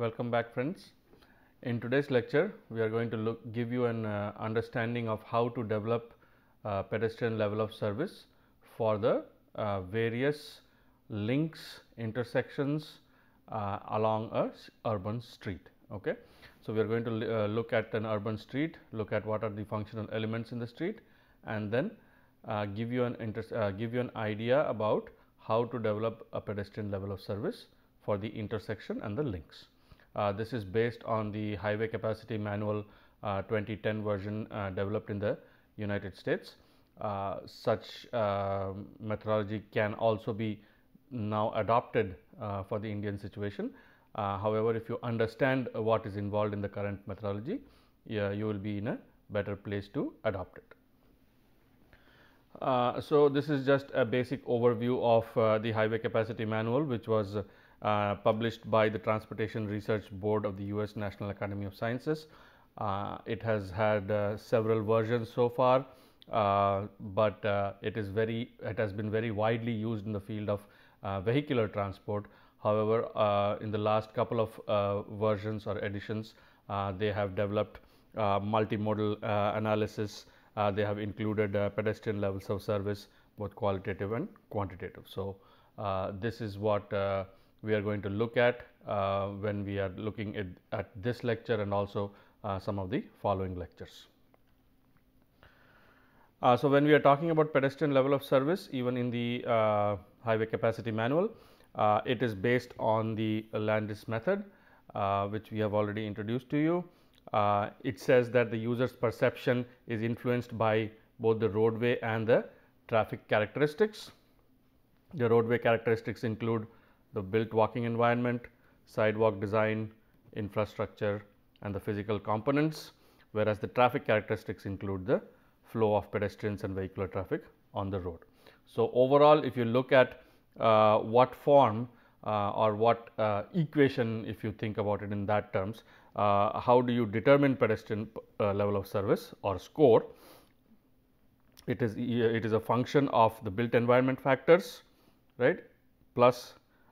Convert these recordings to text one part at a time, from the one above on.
Welcome back friends. In today's lecture, we are going to look, give you an uh, understanding of how to develop uh, pedestrian level of service for the uh, various links, intersections uh, along a urban street. Okay. So, we are going to uh, look at an urban street, look at what are the functional elements in the street and then uh, give you an give you an idea about how to develop a pedestrian level of service for the intersection and the links. Uh, this is based on the highway capacity manual uh, 2010 version uh, developed in the United States. such methodology can also be now adopted for the Indian situation. however, if you understand what is involved in the current methodology, you will be in a better place to adopt it. Uh, so, this is just a basic overview of uh, the highway capacity manual which was uh, published by the Transportation Research Board of the U.S. National Academy of Sciences. Uh, it has had uh, several versions so far, uh, but uh, it is very it has been very widely used in the field of uh, vehicular transport. However, in the last couple of versions or editions, they have developed multimodal analysis. they have included pedestrian levels of service, both qualitative and quantitative. So, this is what we are going to look at uh, when we are looking at, at this lecture and also uh, some of the following lectures. Uh, so, when we are talking about pedestrian level of service even in the uh, highway capacity manual, uh, it is based on the Landis method uh, which we have already introduced to you. it says that the user's perception is influenced by both the roadway and the traffic characteristics. The roadway characteristics include the built walking environment, sidewalk design, infrastructure and the physical components, whereas the traffic characteristics include the flow of pedestrians and vehicular traffic on the road. So, overall if you look at uh, what form uh, or what uh, equation if you think about it in that terms, uh, how do you determine pedestrian uh, level of service or score? It is, it is a function of the built environment factors right plus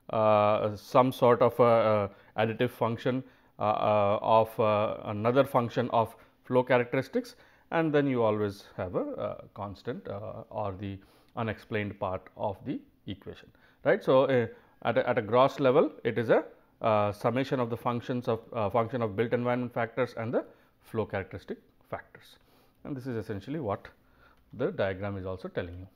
uh, some sort of a, additive function uh, uh, of another function of flow characteristics and then you always have a constant or the unexplained part of the equation right. So, at a, at a gross level it is a uh, summation of the functions of uh, function of built environment factors and the flow characteristic factors and this is essentially what the diagram is also telling you.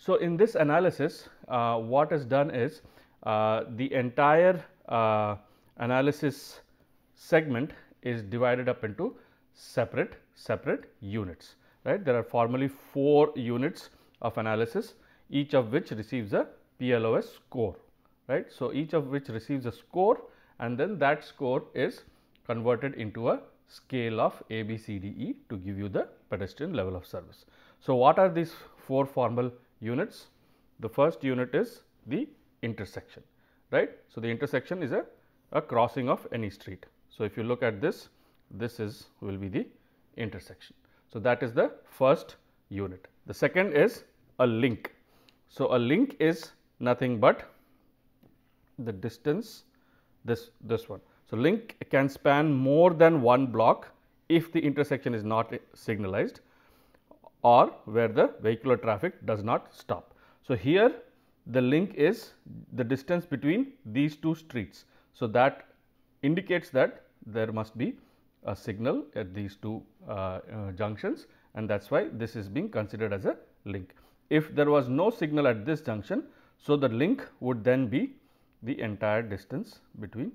So, in this analysis, uh, what is done is uh, the entire uh, analysis segment is divided up into separate separate units. Right? There are formally four units of analysis, each of which receives a PLOS score. Right? So, each of which receives a score, and then that score is converted into a scale of A, B, C, D, E to give you the pedestrian level of service. So, what are these four formal units. The first unit is the intersection, right. So, the intersection is a, a crossing of any street. So, if you look at this, this is will be the intersection. So, that is the first unit. The second is a link. So, a link is nothing but the distance this this one. So, link can span more than one block if the intersection is not signalized or where the vehicular traffic does not stop. So, here the link is the distance between these two streets. So, that indicates that there must be a signal at these two uh, uh, junctions and that is why this is being considered as a link. If there was no signal at this junction, so the link would then be the entire distance between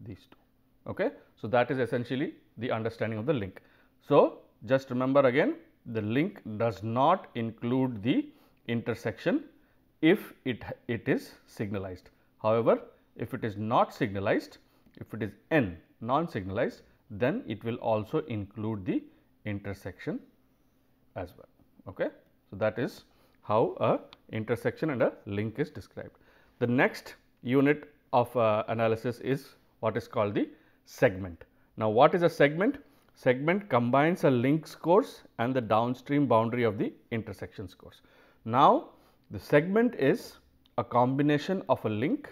these two. Okay? So, that is essentially the understanding of the link. So, just remember again the link does not include the intersection if it, it is signalized. However, if it is not signalized, if it is n non signalized, then it will also include the intersection as well. Okay? So, that is how a intersection and a link is described. The next unit of uh, analysis is what is called the segment. Now, what is a segment? segment combines a links course and the downstream boundary of the intersections course. Now, the segment is a combination of a link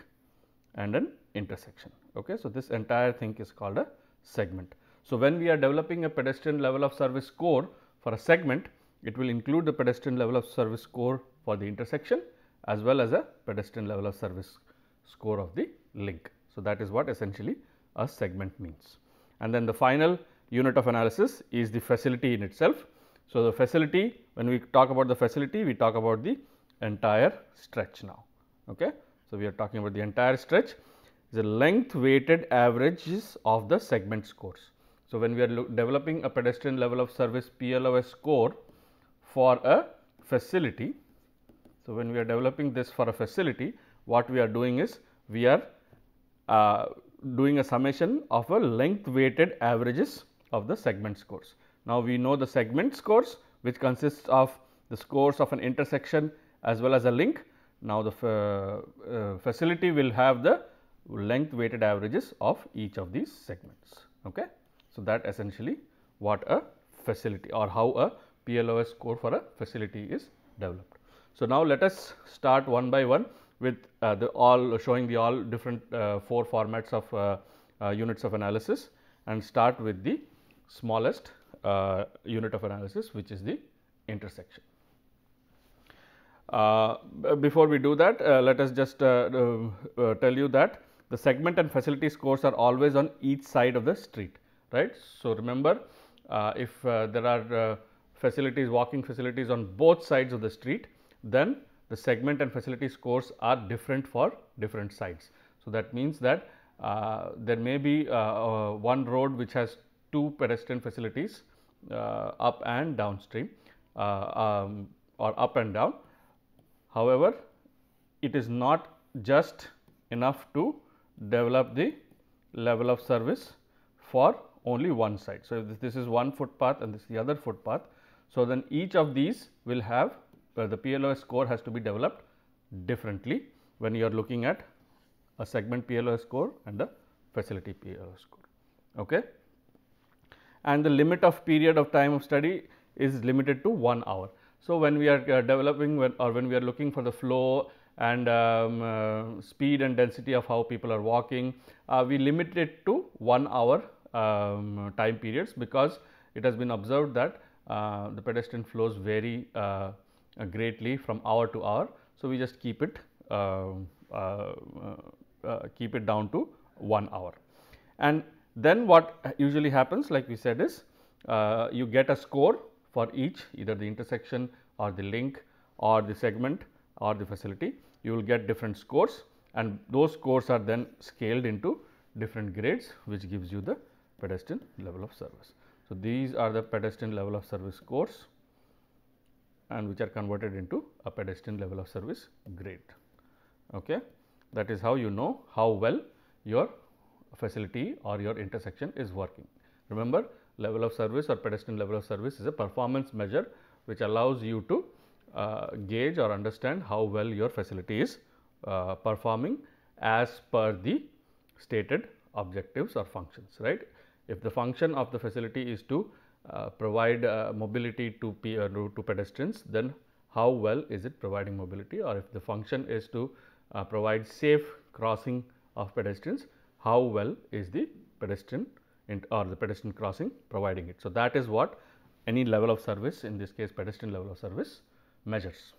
and an intersection. Okay? So, this entire thing is called a segment. So, when we are developing a pedestrian level of service core for a segment, it will include the pedestrian level of service core for the intersection as well as a pedestrian level of service score of the link. So, that is what essentially a segment means. And then the final unit of analysis is the facility in itself. So, the facility when we talk about the facility we talk about the entire stretch now. Okay. So, we are talking about the entire stretch the length weighted averages of the segment scores. So, when we are developing a pedestrian level of service PLOS score for a facility. So, when we are developing this for a facility what we are doing is we are uh, doing a summation of a length weighted averages of the segment scores. Now, we know the segment scores which consists of the scores of an intersection as well as a link. Now, the uh, uh, facility will have the length weighted averages of each of these segments. Okay? So, that essentially what a facility or how a PLOS score for a facility is developed. So, now let us start one by one with uh, the all showing the all different uh, four formats of uh, uh, units of analysis and start with the smallest uh, unit of analysis which is the intersection. Uh, before we do that, uh, let us just uh, uh, uh, tell you that the segment and facility scores are always on each side of the street, right. So, remember if there are facilities, walking facilities on both sides of the street, then the segment and facility scores are different for different sides. So, that means that there may be one road which has two pedestrian facilities uh, up and downstream uh, um, or up and down. However, it is not just enough to develop the level of service for only one side. So, this, this is one footpath and this is the other footpath. So, then each of these will have uh, the PLOS score has to be developed differently when you are looking at a segment PLOS score and the facility PLOS score. Okay and the limit of period of time of study is limited to 1 hour. So, when we are uh, developing when, or when we are looking for the flow and um, uh, speed and density of how people are walking, uh, we limit it to 1 hour um, time periods because it has been observed that uh, the pedestrian flows vary uh, greatly from hour to hour. So, we just keep it um, uh, keep it down to 1 hour and then what usually happens like we said is uh, you get a score for each either the intersection or the link or the segment or the facility you will get different scores and those scores are then scaled into different grades which gives you the pedestrian level of service. So, these are the pedestrian level of service scores and which are converted into a pedestrian level of service grade. Okay. That is how you know how well your facility or your intersection is working. Remember level of service or pedestrian level of service is a performance measure which allows you to uh, gauge or understand how well your facility is uh, performing as per the stated objectives or functions right. If the function of the facility is to uh, provide uh, mobility uh, to, to pedestrians then how well is it providing mobility or if the function is to uh, provide safe crossing of pedestrians how well is the pedestrian or the pedestrian crossing providing it. So, that is what any level of service in this case pedestrian level of service measures.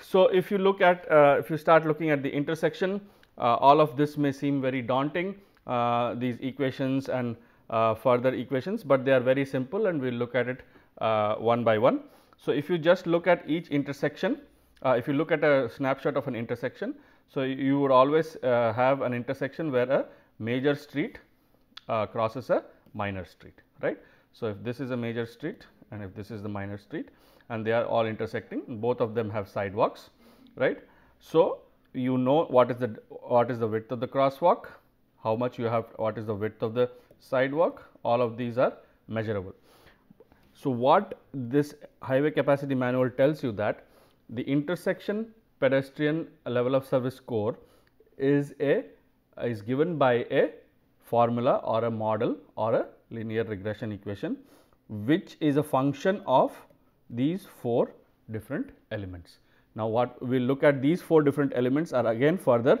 So, if you look at uh, if you start looking at the intersection uh, all of this may seem very daunting uh, these equations and uh, further equations, but they are very simple and we will look at it uh, one by one. So, if you just look at each intersection uh, if you look at a snapshot of an intersection so, you would always uh, have an intersection where a major street uh, crosses a minor street, right. So, if this is a major street and if this is the minor street and they are all intersecting, both of them have sidewalks, right. So, you know what is the what is the width of the crosswalk, how much you have what is the width of the sidewalk, all of these are measurable. So, what this highway capacity manual tells you that the intersection pedestrian level of service score is a is given by a formula or a model or a linear regression equation which is a function of these four different elements. Now, what we will look at these four different elements are again further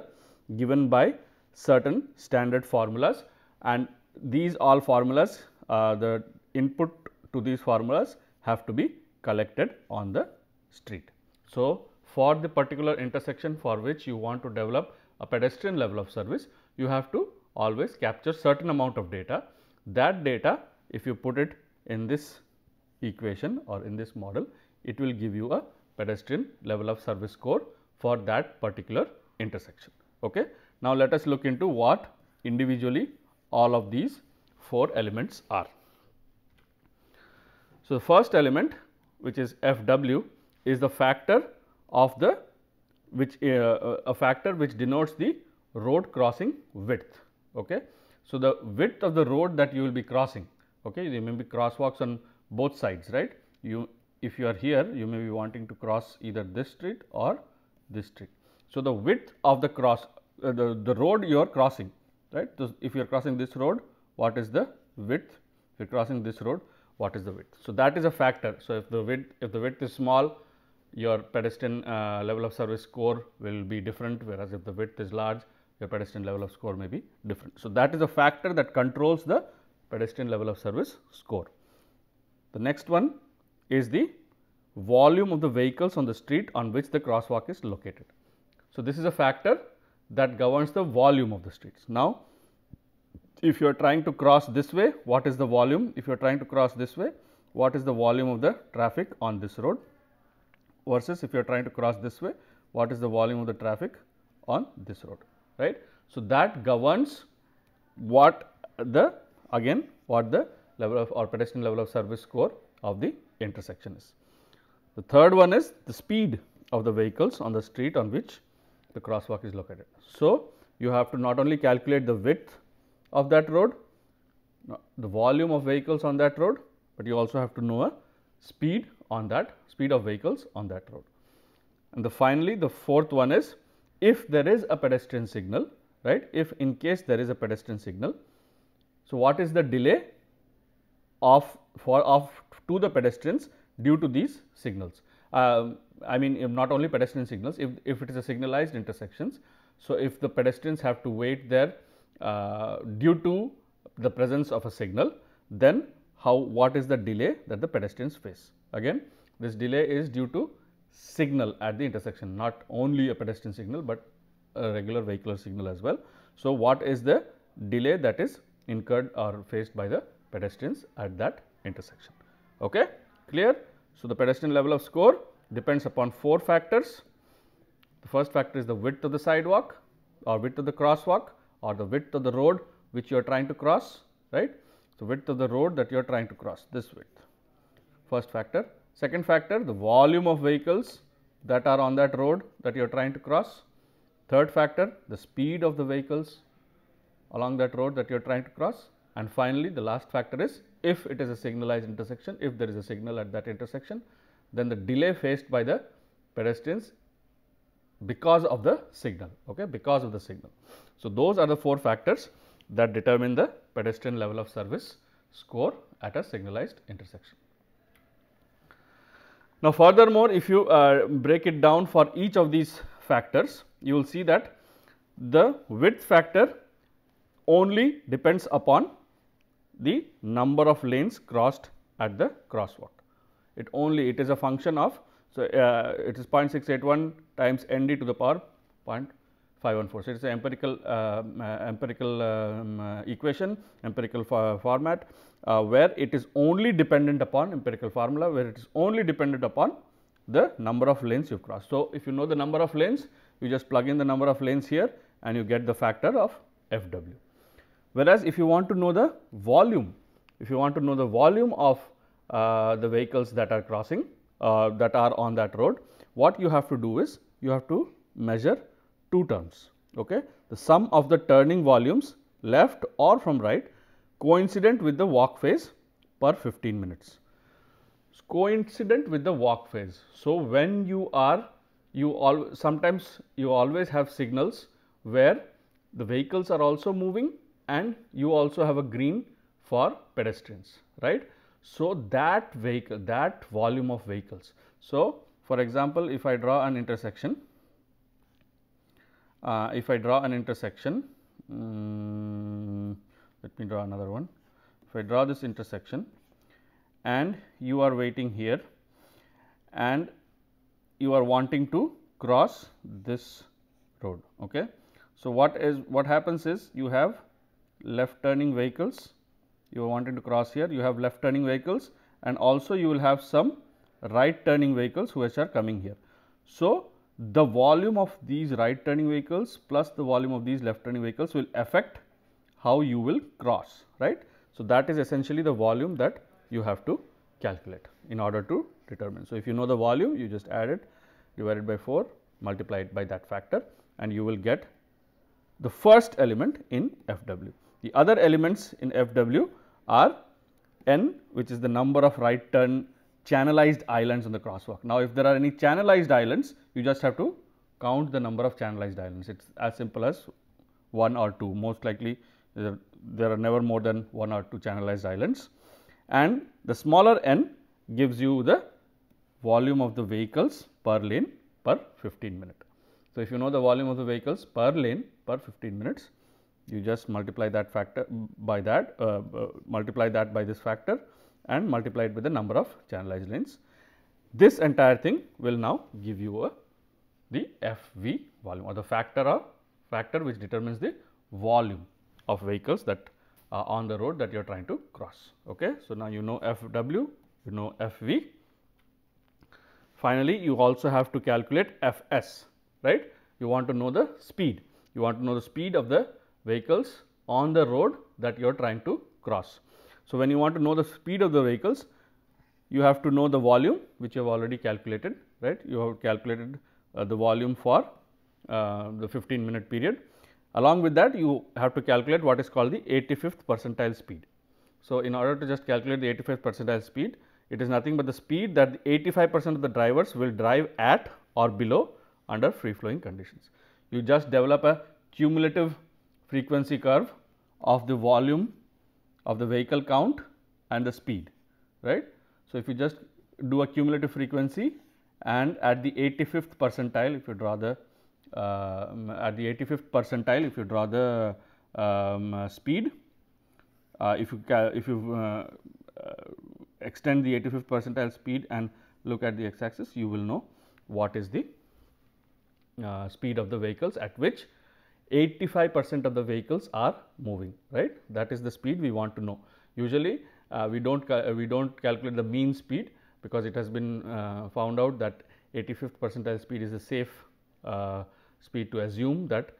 given by certain standard formulas and these all formulas uh, the input to these formulas have to be collected on the street. So, for the particular intersection for which you want to develop a pedestrian level of service, you have to always capture certain amount of data. That data if you put it in this equation or in this model, it will give you a pedestrian level of service score for that particular intersection. Okay? Now, let us look into what individually all of these four elements are. So, the first element which is F w is the factor of the which uh, uh, a factor which denotes the road crossing width. Okay. So, the width of the road that you will be crossing, okay. there may be crosswalks on both sides right. You if you are here you may be wanting to cross either this street or this street. So, the width of the cross uh, the, the road you are crossing right. So, if you are crossing this road what is the width if you are crossing this road what is the width. So, that is a factor. So, if the width if the width is small your pedestrian uh, level of service score will be different whereas if the width is large your pedestrian level of score may be different. So, that is a factor that controls the pedestrian level of service score. The next one is the volume of the vehicles on the street on which the crosswalk is located. So, this is a factor that governs the volume of the streets. Now, if you are trying to cross this way, what is the volume? If you are trying to cross this way, what is the volume of the traffic on this road? versus if you are trying to cross this way, what is the volume of the traffic on this road, right. So, that governs what the again what the level of or pedestrian level of service score of the intersection is. The third one is the speed of the vehicles on the street on which the crosswalk is located. So, you have to not only calculate the width of that road, the volume of vehicles on that road, but you also have to know a speed on that speed of vehicles on that road. And the finally, the fourth one is if there is a pedestrian signal, right, if in case there is a pedestrian signal. So, what is the delay of for of to the pedestrians due to these signals? Um, I mean not only pedestrian signals, if, if it is a signalized intersections. So, if the pedestrians have to wait there uh, due to the presence of a signal, then how what is the delay that the pedestrians face. Again this delay is due to signal at the intersection not only a pedestrian signal, but a regular vehicular signal as well. So, what is the delay that is incurred or faced by the pedestrians at that intersection. Okay? Clear? So, the pedestrian level of score depends upon four factors. The first factor is the width of the sidewalk or width of the crosswalk or the width of the road which you are trying to cross, right. So, width of the road that you are trying to cross this width first factor. Second factor the volume of vehicles that are on that road that you are trying to cross. Third factor the speed of the vehicles along that road that you are trying to cross. And finally, the last factor is if it is a signalized intersection, if there is a signal at that intersection, then the delay faced by the pedestrians because of the signal, okay, because of the signal. So, those are the four factors that determine the pedestrian level of service score at a signalized intersection. Now, furthermore, if you uh, break it down for each of these factors, you will see that the width factor only depends upon the number of lanes crossed at the crosswalk. It only it is a function of so uh, it is 0.681 times n d to the power 0 5.14. So, it is an empirical um, uh, empirical um, uh, equation, empirical format uh, where it is only dependent upon empirical formula where it is only dependent upon the number of lanes you have crossed. So, if you know the number of lanes, you just plug in the number of lanes here and you get the factor of F w. Whereas, if you want to know the volume, if you want to know the volume of uh, the vehicles that are crossing uh, that are on that road, what you have to do is you have to measure two terms. Okay? The sum of the turning volumes left or from right coincident with the walk phase per 15 minutes. It's coincident with the walk phase. So, when you are you all sometimes you always have signals where the vehicles are also moving and you also have a green for pedestrians right. So, that vehicle that volume of vehicles. So, for example, if I draw an intersection uh, if I draw an intersection, um, let me draw another one. If I draw this intersection and you are waiting here and you are wanting to cross this road. Okay. So, what is what happens is you have left turning vehicles, you are wanting to cross here, you have left turning vehicles and also you will have some right turning vehicles which are coming here. So, the volume of these right turning vehicles plus the volume of these left turning vehicles will affect how you will cross, right. So, that is essentially the volume that you have to calculate in order to determine. So, if you know the volume, you just add it, divide it by 4, multiply it by that factor and you will get the first element in FW. The other elements in FW are N which is the number of right turn channelized islands on the crosswalk. Now, if there are any channelized islands, you just have to count the number of channelized islands. It is as simple as 1 or 2. Most likely, there are never more than 1 or 2 channelized islands. And the smaller n gives you the volume of the vehicles per lane per 15 minute. So, if you know the volume of the vehicles per lane per 15 minutes, you just multiply that factor by that, uh, uh, multiply that by this factor and multiplied with the number of channelized lanes. This entire thing will now give you a the FV volume or the factor or factor which determines the volume of vehicles that are on the road that you are trying to cross. Okay? So, now you know FW, you know FV. Finally, you also have to calculate FS, right? You want to know the speed. You want to know the speed of the vehicles on the road that you are trying to cross. So, when you want to know the speed of the vehicles, you have to know the volume which you have already calculated, right. You have calculated uh, the volume for uh, the 15 minute period. Along with that, you have to calculate what is called the 85th percentile speed. So, in order to just calculate the 85th percentile speed, it is nothing but the speed that 85 percent of the drivers will drive at or below under free flowing conditions. You just develop a cumulative frequency curve of the volume of the vehicle count and the speed, right. So, if you just do a cumulative frequency and at the 85th percentile if you draw the at the 85th percentile if you draw the um, uh, speed uh, if you if you uh, uh extend the 85th percentile speed and look at the x axis you will know what is the uh, speed of the vehicles at which 85 percent of the vehicles are moving right that is the speed we want to know usually uh, we do not uh, we do not calculate the mean speed because it has been uh, found out that 85th percentile speed is a safe uh, speed to assume that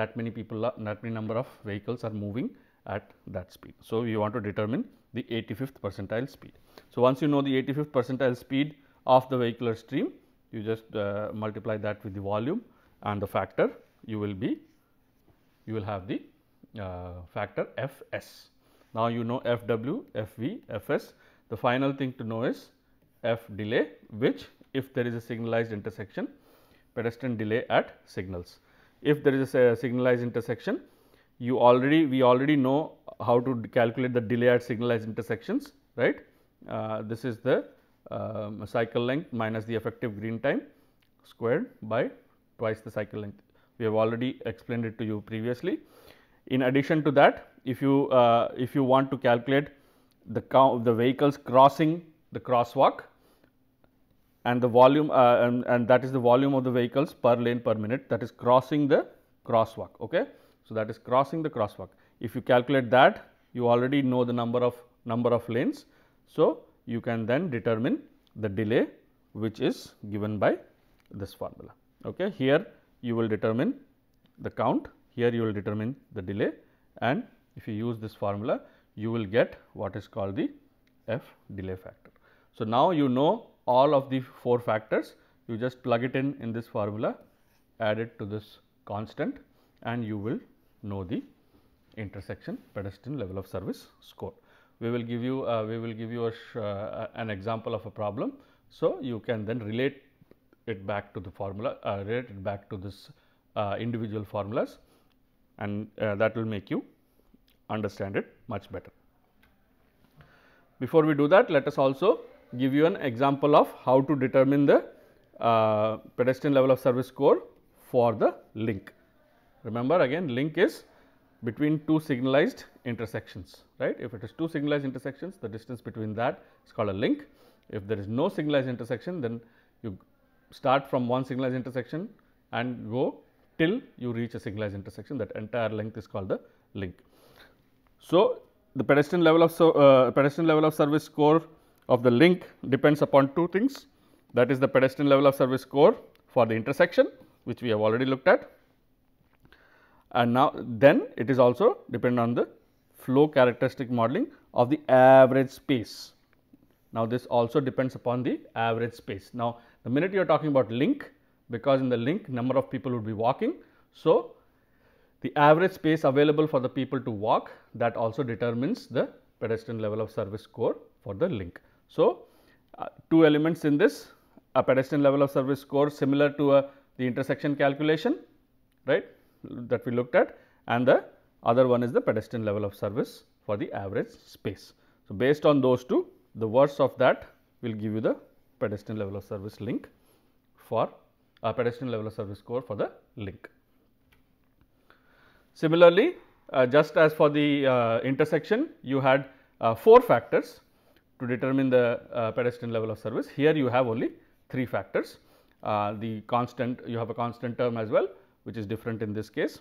that many people that many number of vehicles are moving at that speed. So, we want to determine the 85th percentile speed. So, once you know the 85th percentile speed of the vehicular stream you just uh, multiply that with the volume and the factor you will be you will have the uh, factor F s. Now, you know FW, FV, FS. The final thing to know is F delay which if there is a signalized intersection pedestrian delay at signals. If there is a signalized intersection you already we already know how to calculate the delay at signalized intersections right. Uh, this is the um, cycle length minus the effective green time squared by twice the cycle length we have already explained it to you previously. In addition to that, if you uh, if you want to calculate the count the vehicles crossing the crosswalk and the volume uh, and, and that is the volume of the vehicles per lane per minute that is crossing the crosswalk. Okay? So, that is crossing the crosswalk. If you calculate that you already know the number of number of lanes. So, you can then determine the delay which is given by this formula. Okay? Here you will determine the count, here you will determine the delay and if you use this formula, you will get what is called the F delay factor. So, now you know all of the 4 factors, you just plug it in in this formula, add it to this constant and you will know the intersection pedestrian level of service score. We will give you, uh, we will give you a, uh, an example of a problem. So, you can then relate it back to the formula uh, relate it back to this uh, individual formulas and uh, that will make you understand it much better. Before we do that let us also give you an example of how to determine the uh, pedestrian level of service score for the link. Remember again link is between two signalized intersections right. If it is two signalized intersections the distance between that is called a link. If there is no signalized intersection then you start from one signalized intersection and go till you reach a signalized intersection that entire length is called the link. So, the pedestrian level of so, uh, pedestrian level of service score of the link depends upon two things that is the pedestrian level of service score for the intersection which we have already looked at and now then it is also dependent on the flow characteristic modeling of the average space. Now, this also depends upon the average space. Now, the minute you are talking about link, because in the link number of people would be walking. So, the average space available for the people to walk that also determines the pedestrian level of service score for the link. So, uh, two elements in this a pedestrian level of service score similar to a, uh, the intersection calculation right that we looked at and the other one is the pedestrian level of service for the average space. So, based on those two the worst of that will give you the pedestrian level of service link for a uh, pedestrian level of service score for the link. Similarly, uh, just as for the uh, intersection you had uh, 4 factors to determine the uh, pedestrian level of service. Here you have only 3 factors, uh, the constant you have a constant term as well which is different in this case.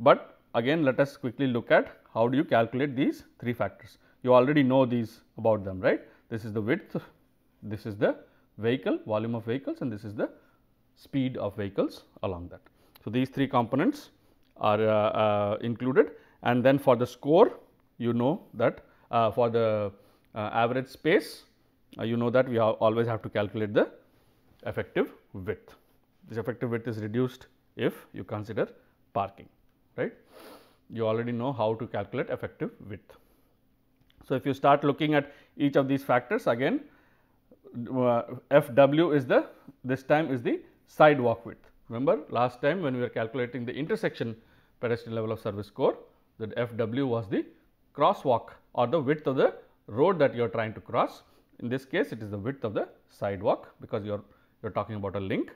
But again let us quickly look at how do you calculate these 3 factors. You already know these about them right, this is the width, this is the vehicle, volume of vehicles and this is the speed of vehicles along that. So, these three components are uh, uh, included and then for the score you know that uh, for the uh, average space uh, you know that we have always have to calculate the effective width. This effective width is reduced if you consider parking right. You already know how to calculate effective width. So, if you start looking at each of these factors again uh, FW is the this time is the sidewalk width. Remember last time when we were calculating the intersection pedestrian level of service score, that FW was the crosswalk or the width of the road that you are trying to cross. In this case it is the width of the sidewalk because you are you are talking about a link.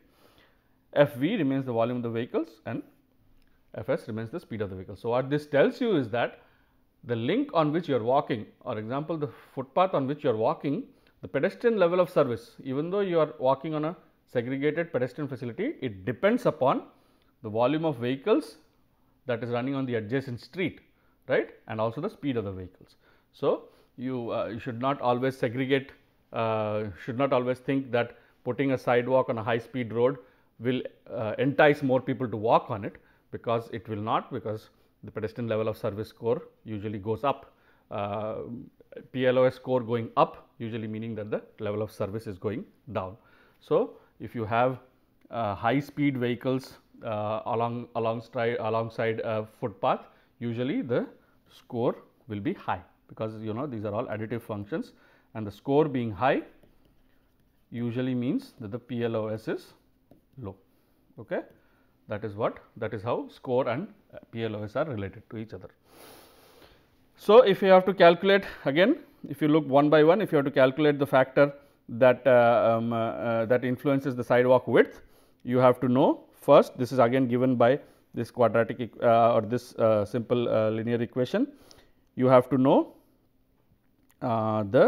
FV remains the volume of the vehicles and Fs remains the speed of the vehicle. So, what this tells you is that the link on which you are walking or example the footpath on which you are walking the pedestrian level of service, even though you are walking on a segregated pedestrian facility, it depends upon the volume of vehicles that is running on the adjacent street, right, and also the speed of the vehicles. So, you, uh, you should not always segregate, uh, should not always think that putting a sidewalk on a high speed road will uh, entice more people to walk on it because it will not because the pedestrian level of service score usually goes up uh, PLOS score going up usually meaning that the level of service is going down. So, if you have uh, high speed vehicles uh, along alongside, alongside a footpath usually the score will be high because you know these are all additive functions and the score being high usually means that the PLOS is low. Okay? That is what that is how score and PLOS are related to each other. So, if you have to calculate again if you look one by one if you have to calculate the factor that uh, um, uh, uh that influences the sidewalk width you have to know first this is again given by this quadratic uh, or this uh, simple uh, linear equation you have to know the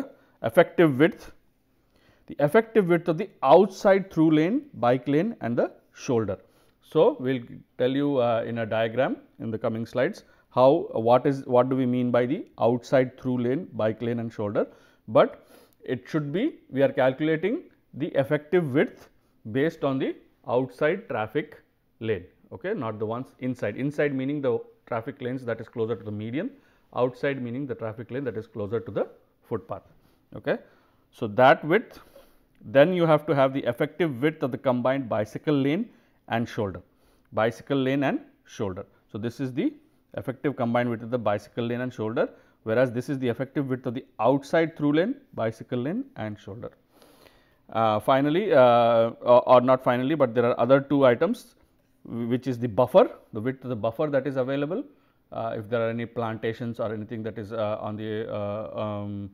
effective width the effective width of the outside through lane bike lane and the shoulder so we'll tell you in a diagram in the coming slides how what is what do we mean by the outside through lane, bike lane and shoulder, but it should be we are calculating the effective width based on the outside traffic lane, okay, not the ones inside. Inside meaning the traffic lanes that is closer to the median, outside meaning the traffic lane that is closer to the footpath. Okay. So, that width then you have to have the effective width of the combined bicycle lane and shoulder, bicycle lane and shoulder. So, this is the effective combined width of the bicycle lane and shoulder, whereas this is the effective width of the outside through lane, bicycle lane and shoulder. Uh, finally, uh, or, or not finally, but there are other two items which is the buffer, the width of the buffer that is available. Uh, if there are any plantations or anything that is uh, on the uh, um,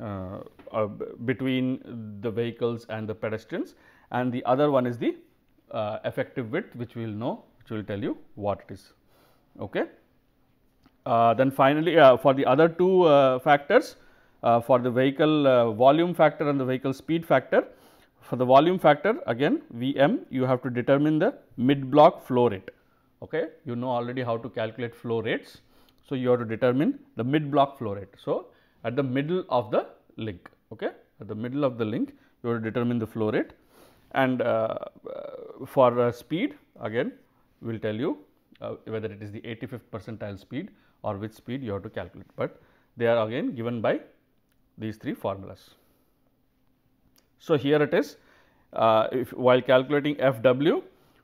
uh, between the vehicles and the pedestrians and the other one is the effective width which we will know which will tell you what it is. Okay. Uh, then finally, uh, for the other two uh, factors for the vehicle volume factor and the vehicle speed factor, for the volume factor again Vm you have to determine the mid block flow rate. Okay? You know already how to calculate flow rates. So, you have to determine the mid block flow rate. So, at the middle of the link, okay? at the middle of the link you have to determine the flow rate and uh, for uh, speed again we will tell you uh, whether it is the 85th percentile speed or which speed you have to calculate, but they are again given by these three formulas. So, here it is uh, if while calculating F w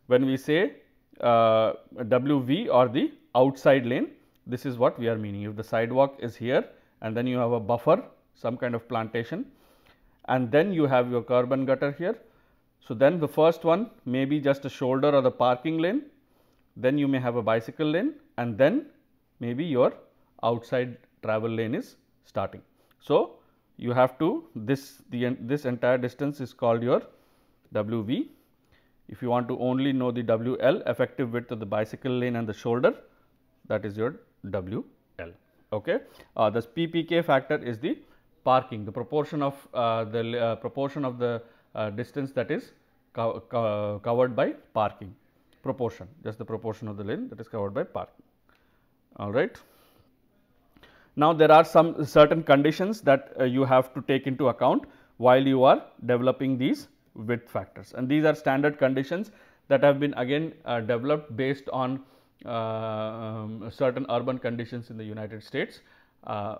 when we say uh, w v or the outside lane this is what we are meaning if the sidewalk is here and then you have a buffer some kind of plantation and then you have your curb and gutter here. So, then the first one may be just a shoulder or the parking lane then you may have a bicycle lane and then maybe your outside travel lane is starting. So, you have to this the this entire distance is called your WV. If you want to only know the WL effective width of the bicycle lane and the shoulder that is your WL. Okay. Uh, this PPK factor is the parking the proportion of uh, the uh, proportion of the uh, distance that is co co covered by parking proportion just the proportion of the lane that is covered by parking all right. Now, there are some certain conditions that uh, you have to take into account while you are developing these width factors and these are standard conditions that have been again uh, developed based on uh, um, certain urban conditions in the United States uh,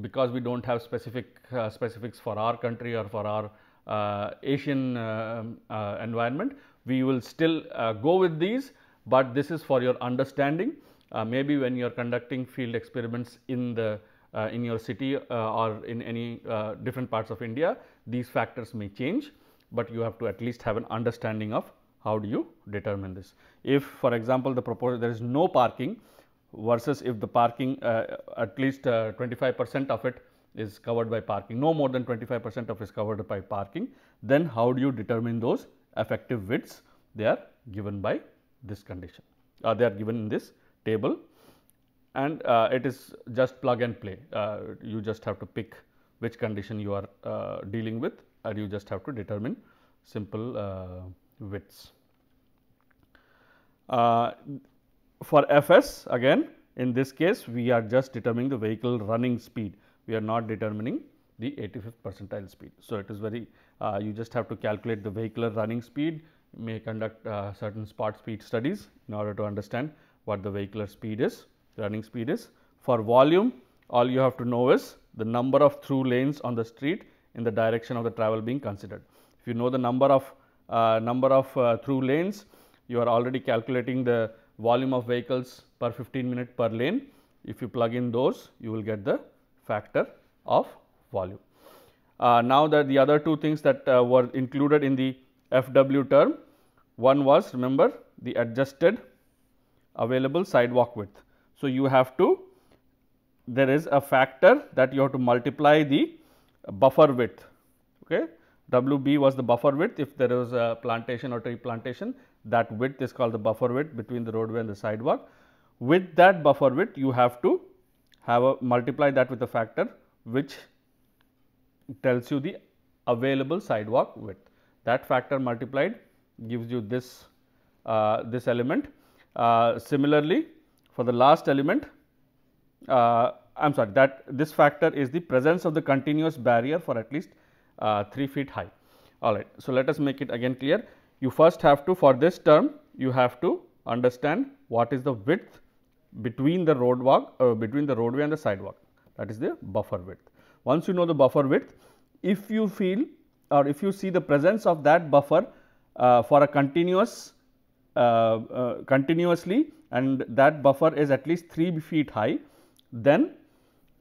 because we do not have specific uh, specifics for our country or for our uh, Asian uh, uh, environment. We will still go with these, but this is for your understanding. Uh, maybe when you are conducting field experiments in the uh, in your city uh, or in any different parts of India, these factors may change, but you have to at least have an understanding of how do you determine this. If for example, the proposal there is no parking versus if the parking uh, at least 25 uh, percent of it is covered by parking, no more than 25 percent of it is covered by parking, then how do you determine those effective widths? They are given by this condition they are given in this table and uh, it is just plug and play. Uh, you just have to pick which condition you are uh, dealing with and you just have to determine simple uh, widths. Uh, for Fs again in this case we are just determining the vehicle running speed, we are not determining the 85th percentile speed. So, it is very uh, you just have to calculate the vehicular running speed, may conduct certain spot speed studies in order to understand what the vehicular speed is, running speed is. For volume, all you have to know is the number of through lanes on the street in the direction of the travel being considered. If you know the number of uh, number of uh, through lanes, you are already calculating the volume of vehicles per 15 minute per lane. If you plug in those, you will get the factor of volume. Uh, now, that the other two things that uh, were included in the FW term, one was remember the adjusted available sidewalk width. So, you have to there is a factor that you have to multiply the buffer width. Okay. WB was the buffer width if there is a plantation or tree plantation that width is called the buffer width between the roadway and the sidewalk. With that buffer width you have to have a multiply that with a factor which tells you the available sidewalk width. That factor multiplied gives you this, uh, this element uh, similarly, for the last element, uh, I am sorry that this factor is the presence of the continuous barrier for at least uh, 3 feet high. All right. So, let us make it again clear. You first have to for this term you have to understand what is the width between the roadwalk uh, between the roadway and the sidewalk that is the buffer width. Once you know the buffer width if you feel or if you see the presence of that buffer uh, for a continuous uh, uh, continuously and that buffer is at least 3 feet high, then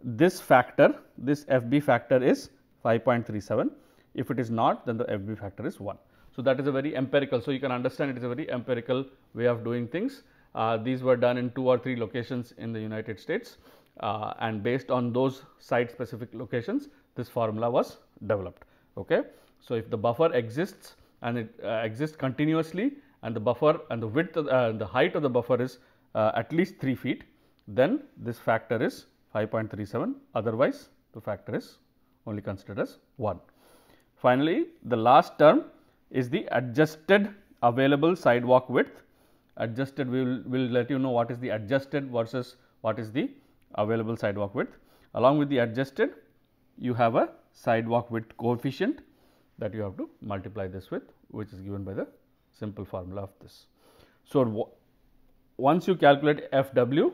this factor, this FB factor is 5.37. If it is not, then the FB factor is 1. So, that is a very empirical. So, you can understand it is a very empirical way of doing things. Uh, these were done in two or three locations in the United States uh, and based on those site specific locations, this formula was developed. Okay? So, if the buffer exists and it uh, exists continuously, and the buffer and the width uh, the height of the buffer is uh, at least 3 feet then this factor is 5.37 otherwise the factor is only considered as 1. Finally, the last term is the adjusted available sidewalk width adjusted we will, will let you know what is the adjusted versus what is the available sidewalk width. Along with the adjusted you have a sidewalk width coefficient that you have to multiply this with which is given by the simple formula of this. So, once you calculate F w,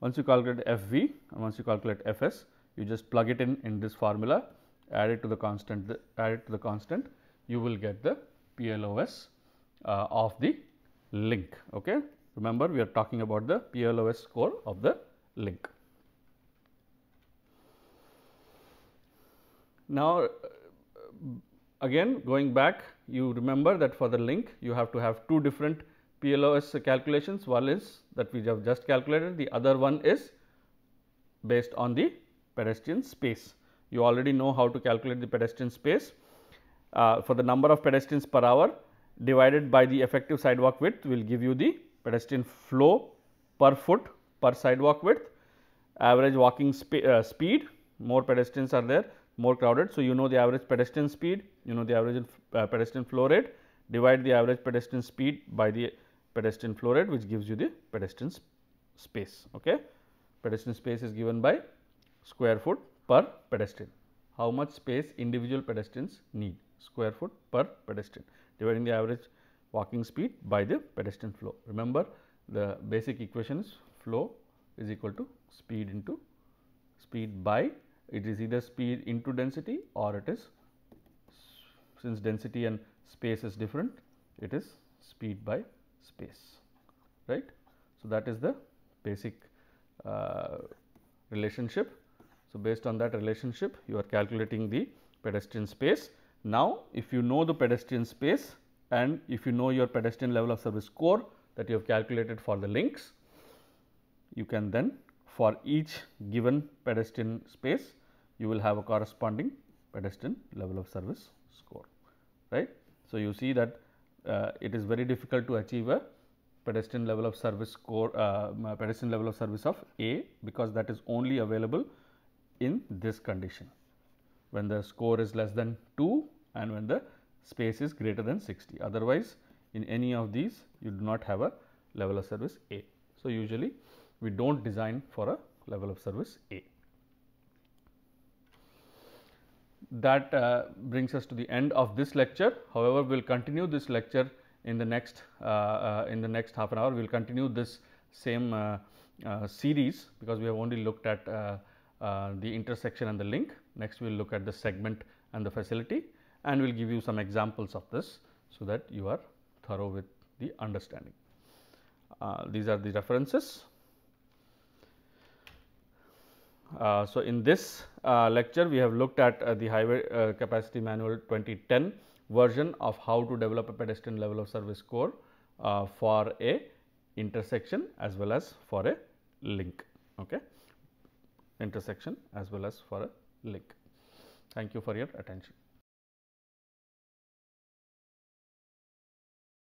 once you calculate F v and once you calculate F s, you just plug it in in this formula, add it to the constant, add it to the constant, you will get the PLOS uh, of the link. Okay? Remember, we are talking about the PLOS score of the link. Now, again going back you remember that for the link you have to have two different PLOS calculations one is that we have just calculated the other one is based on the pedestrian space. You already know how to calculate the pedestrian space uh, for the number of pedestrians per hour divided by the effective sidewalk width will give you the pedestrian flow per foot per sidewalk width average walking spe uh, speed more pedestrians are there more crowded. So, you know the average pedestrian speed, you know the average uh, pedestrian flow rate, divide the average pedestrian speed by the pedestrian flow rate which gives you the pedestrian space. Okay. Pedestrian space is given by square foot per pedestrian. How much space individual pedestrians need square foot per pedestrian dividing the average walking speed by the pedestrian flow. Remember the basic equation is flow is equal to speed into speed by it is either speed into density or it is since density and space is different it is speed by space right. So, that is the basic uh, relationship. So, based on that relationship you are calculating the pedestrian space. Now, if you know the pedestrian space and if you know your pedestrian level of service score that you have calculated for the links, you can then for each given pedestrian space you will have a corresponding pedestrian level of service score, right. So, you see that uh, it is very difficult to achieve a pedestrian level of service score, uh, pedestrian level of service of A because that is only available in this condition when the score is less than 2 and when the space is greater than 60. Otherwise, in any of these you do not have a level of service A. So, usually we do not design for a level of service A. that uh, brings us to the end of this lecture. However, we will continue this lecture in the next uh, uh in the next half an hour. We will continue this same uh, uh, series because we have only looked at the intersection and the link. Next, we will look at the segment and the facility and we will give you some examples of this so that you are thorough with the understanding. these are the references. Uh, so, in this uh, lecture we have looked at uh, the highway capacity manual 2010 version of how to develop a pedestrian level of service score for a intersection as well as for a link. Okay. Intersection as well as for a link. Thank you for your attention.